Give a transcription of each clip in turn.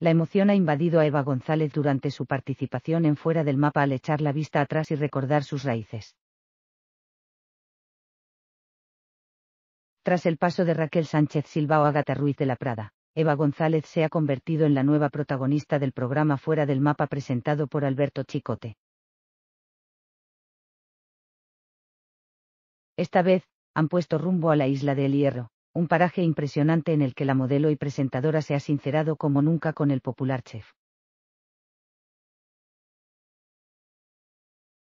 La emoción ha invadido a Eva González durante su participación en Fuera del Mapa al echar la vista atrás y recordar sus raíces. Tras el paso de Raquel Sánchez Silva o Agatha Ruiz de la Prada, Eva González se ha convertido en la nueva protagonista del programa Fuera del Mapa presentado por Alberto Chicote. Esta vez, han puesto rumbo a la isla del Hierro, un paraje impresionante en el que la modelo y presentadora se ha sincerado como nunca con el popular chef.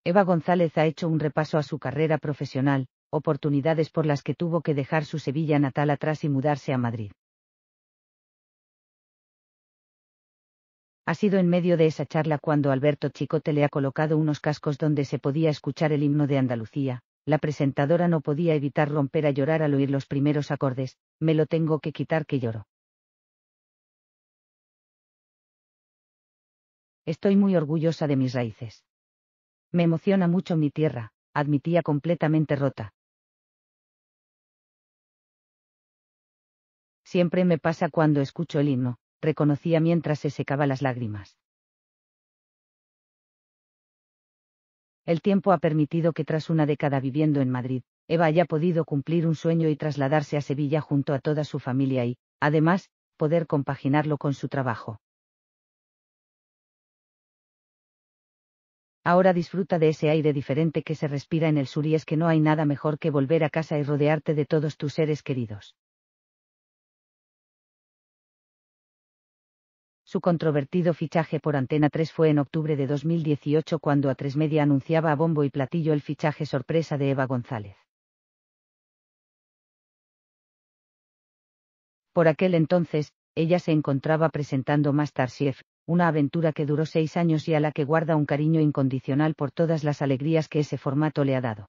Eva González ha hecho un repaso a su carrera profesional, oportunidades por las que tuvo que dejar su Sevilla natal atrás y mudarse a Madrid. Ha sido en medio de esa charla cuando Alberto Chicote le ha colocado unos cascos donde se podía escuchar el himno de Andalucía, la presentadora no podía evitar romper a llorar al oír los primeros acordes, me lo tengo que quitar que lloro. Estoy muy orgullosa de mis raíces. Me emociona mucho mi tierra, admitía completamente rota. Siempre me pasa cuando escucho el himno, reconocía mientras se secaba las lágrimas. El tiempo ha permitido que tras una década viviendo en Madrid, Eva haya podido cumplir un sueño y trasladarse a Sevilla junto a toda su familia y, además, poder compaginarlo con su trabajo. Ahora disfruta de ese aire diferente que se respira en el sur y es que no hay nada mejor que volver a casa y rodearte de todos tus seres queridos. Su controvertido fichaje por Antena 3 fue en octubre de 2018 cuando a 3 Media anunciaba a bombo y platillo el fichaje sorpresa de Eva González. Por aquel entonces, ella se encontraba presentando Masterchef, una aventura que duró seis años y a la que guarda un cariño incondicional por todas las alegrías que ese formato le ha dado.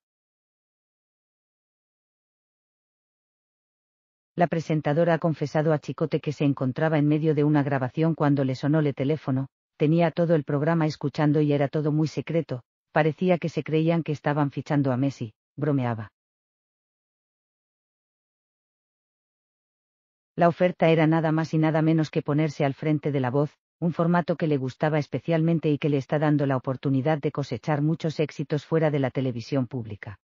La presentadora ha confesado a Chicote que se encontraba en medio de una grabación cuando le sonó el teléfono, tenía todo el programa escuchando y era todo muy secreto, parecía que se creían que estaban fichando a Messi, bromeaba. La oferta era nada más y nada menos que ponerse al frente de la voz, un formato que le gustaba especialmente y que le está dando la oportunidad de cosechar muchos éxitos fuera de la televisión pública.